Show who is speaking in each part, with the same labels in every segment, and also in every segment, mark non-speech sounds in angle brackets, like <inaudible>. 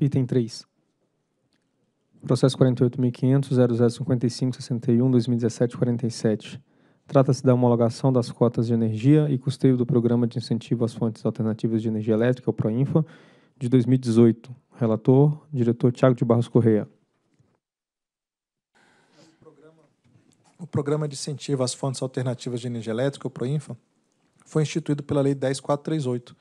Speaker 1: Item 3. Processo 48.500.0055.61.2017.47. Trata-se da homologação das cotas de energia e custeio do Programa de Incentivo às Fontes Alternativas de Energia Elétrica, o PROINFA, de 2018. Relator, diretor Tiago de Barros Correia. O Programa de Incentivo às Fontes Alternativas de Energia Elétrica, o PROINFA, foi instituído pela Lei 10438,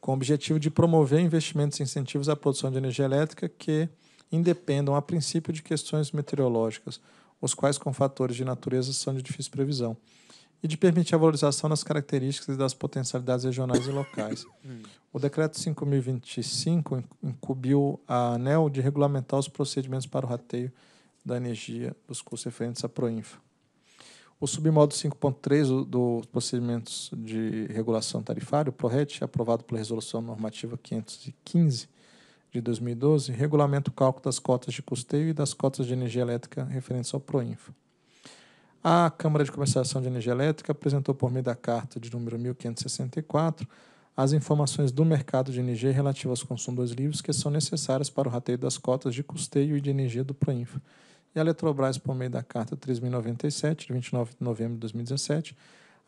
Speaker 1: com o objetivo de promover investimentos e incentivos à produção de energia elétrica que independam a princípio de questões meteorológicas, os quais com fatores de natureza são de difícil previsão, e de permitir a valorização das características e das potencialidades regionais e locais. <coughs> O decreto 5025 incumbiu a ANEL de regulamentar os procedimentos para o rateio da energia dos custos referentes à Proinfa. O submodo 5.3 dos procedimentos de regulação tarifária, o PRORET, é aprovado pela Resolução Normativa 515 de 2012, regulamenta o cálculo das cotas de custeio e das cotas de energia elétrica referentes ao PROINFA. A Câmara de Comercialização de Energia Elétrica apresentou por meio da carta de número 1564 as informações do mercado de energia relativas aos consumidores livres que são necessárias para o rateio das cotas de custeio e de energia do PROINFA e a Eletrobras, por meio da Carta 3.097, de 29 de novembro de 2017,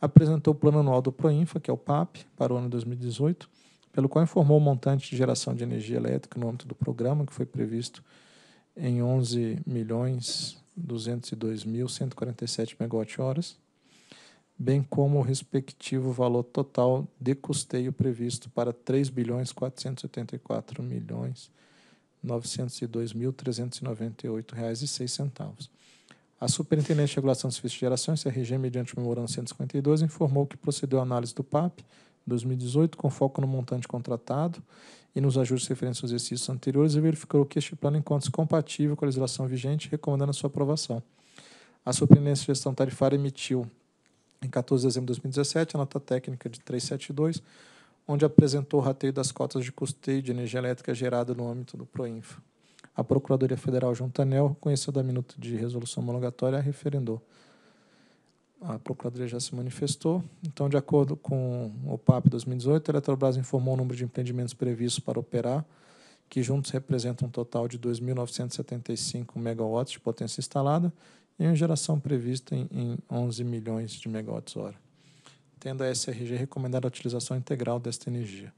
Speaker 1: apresentou o Plano Anual do Proinfa, que é o PAP, para o ano 2018, pelo qual informou o montante de geração de energia elétrica no âmbito do programa, que foi previsto em 11 milhões megawatt-horas, bem como o respectivo valor total de custeio previsto para 3 bilhões 484 milhões R$ 902.398,06. A Superintendência de Regulação de Serviços de Geração, CRG, mediante o memorando 152, informou que procedeu à análise do PAP 2018 com foco no montante contratado e nos ajustes referentes aos exercícios anteriores e verificou que este plano encontra-se compatível com a legislação vigente, recomendando a sua aprovação. A Superintendência de Gestão Tarifária emitiu, em 14 de dezembro de 2017, a nota técnica de 372, onde apresentou o rateio das cotas de custeio de energia elétrica gerada no âmbito do Proinfa. A Procuradoria Federal ANEL conheceu da minuta de resolução homologatória e referendou. A Procuradoria já se manifestou. Então, de acordo com o PAP 2018, a Eletrobras informou o número de empreendimentos previstos para operar, que juntos representam um total de 2.975 megawatts de potência instalada e uma geração prevista em, em 11 milhões de megawatts-hora tendo a SRG recomendado a utilização integral desta energia.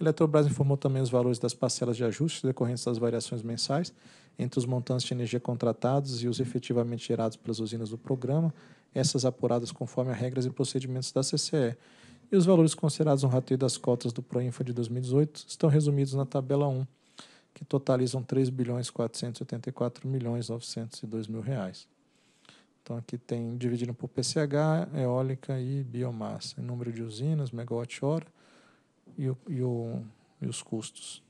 Speaker 1: A Eletrobras informou também os valores das parcelas de ajuste decorrentes das variações mensais entre os montantes de energia contratados e os efetivamente gerados pelas usinas do programa, essas apuradas conforme as regras e procedimentos da CCE. E os valores considerados no rateio das cotas do Proinfa de 2018 estão resumidos na tabela 1, que totalizam R$ 3.484.902.000. Então aqui tem dividido por PCH, eólica e biomassa, número de usinas, megawatt-hora e, o, e, o, e os custos.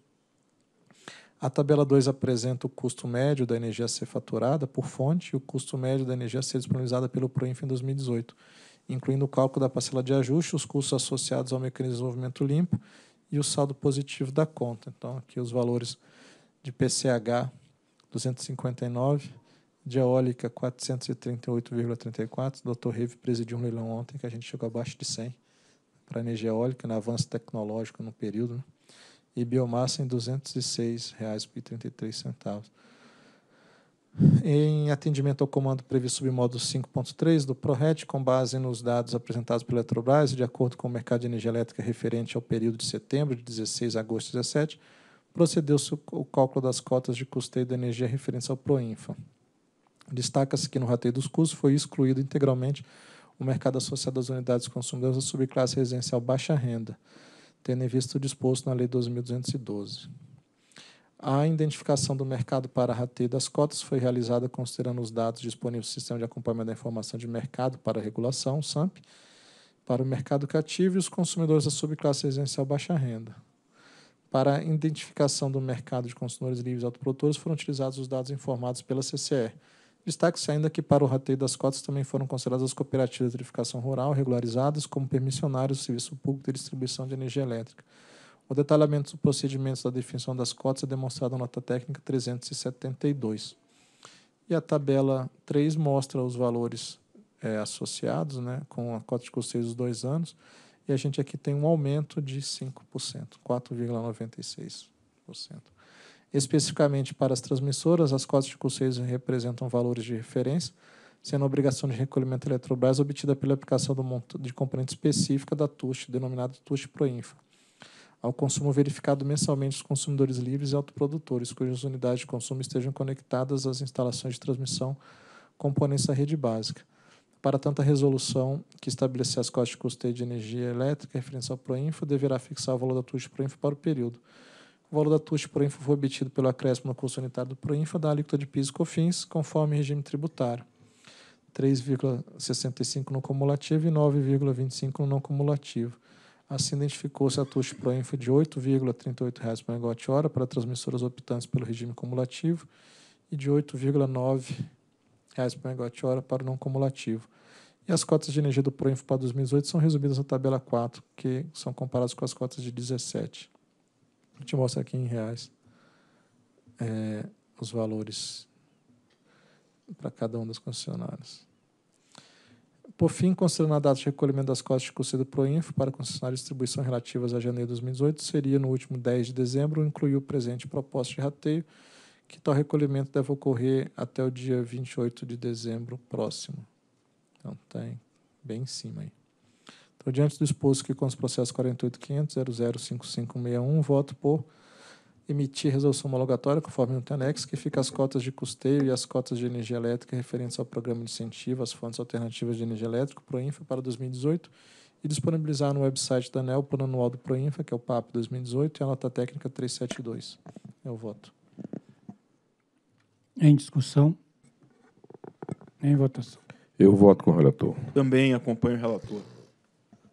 Speaker 1: A tabela 2 apresenta o custo médio da energia a ser faturada por fonte e o custo médio da energia a ser disponibilizada pelo PROINF em 2018, incluindo o cálculo da parcela de ajuste, os custos associados ao mecanismo de desenvolvimento limpo e o saldo positivo da conta. Então, aqui os valores de PCH 259 de eólica 438,34. O Dr. Reve presidiu um leilão ontem que a gente chegou abaixo de 100 para energia eólica, no avanço tecnológico no período. Né? E biomassa em R$ 206,33. Em atendimento ao comando previsto submódulo 5.3 do PRORET, com base nos dados apresentados pela Eletrobras e de acordo com o mercado de energia elétrica referente ao período de setembro de 16 a agosto de 17, procedeu-se o cálculo das cotas de custeio da energia referente ao PROINFA. Destaca-se que no rateio dos custos foi excluído integralmente o mercado associado às unidades consumidoras da subclasse residencial baixa renda, tendo em vista o disposto na Lei 2.212. A identificação do mercado para rateio das cotas foi realizada considerando os dados disponíveis no Sistema de Acompanhamento da Informação de Mercado para Regulação, SAMP, para o mercado cativo e os consumidores da subclasse residencial baixa renda. Para a identificação do mercado de consumidores livres e autoprodutores foram utilizados os dados informados pela CCE, Destaque-se ainda é que para o rateio das cotas também foram consideradas as cooperativas de edificação rural regularizadas como permissionários do serviço público de distribuição de energia elétrica. O detalhamento dos procedimentos da definição das cotas é demonstrado na nota técnica 372. E a tabela 3 mostra os valores é, associados né, com a cota de custeio dos dois anos, e a gente aqui tem um aumento de 5%, 4,96% especificamente para as transmissoras, as cotas de custeio representam valores de referência, sendo a obrigação de recolhimento Eletrobras obtida pela aplicação do monto de componente específica da TUST, denominada TUST Proinfa, ao consumo verificado mensalmente dos consumidores livres e autoprodutores, cujas unidades de consumo estejam conectadas às instalações de transmissão componentes da rede básica. Para tanta resolução que estabelecer as cotas de custeio de energia elétrica referência ao Proinfa, deverá fixar o valor da TUST Proinfa para o período o valor da TUSH por info foi obtido pelo acréscimo no custo unitário do Proinfa da alíquota de PIS e COFINS, conforme regime tributário. 3,65 no cumulativo e 9,25 no não cumulativo. Assim, identificou-se a TUST Proinfa de R$ 8,38 por megawatt-hora para transmissoras optantes pelo regime cumulativo e de R$ 8,9 por megawatt-hora para o não cumulativo. E as cotas de energia do Proinfo para 2018 são resumidas na tabela 4, que são comparadas com as cotas de 17 a te mostra aqui em reais é, os valores para cada um dos concessionários. Por fim, considerando a data de recolhimento das costas de custeio do Proinfo para concessionários de distribuição relativas a janeiro de 2018, seria no último 10 de dezembro, incluir o presente proposta de rateio, que tal recolhimento deve ocorrer até o dia 28 de dezembro próximo. Então, tem tá bem em cima aí. Então, diante do exposto que com os processos 48.500.005561, voto por emitir resolução homologatória, conforme o anexo, que fica as cotas de custeio e as cotas de energia elétrica referentes ao programa de incentivo às fontes alternativas de energia elétrica, Proinfa, para 2018, e disponibilizar no website da ANEL o plano anual do Proinfa, que é o PAP 2018, e a nota técnica 372. Eu é voto. Em discussão. Em votação. Eu voto com o relator. Também acompanho o relator.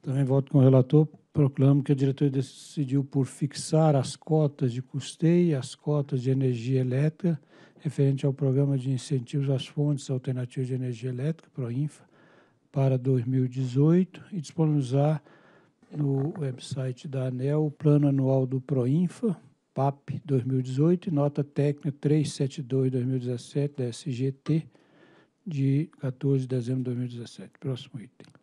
Speaker 1: Também voto com o relator. Proclamo que a diretoria decidiu por fixar as cotas de custeio e as cotas de energia elétrica referente ao Programa de Incentivos às Fontes Alternativas de Energia Elétrica, PROINFA, para 2018 e disponibilizar no website da ANEL o Plano Anual do PROINFA, PAP 2018 e Nota Técnica 372-2017 da SGT, de 14 de dezembro de 2017. Próximo item.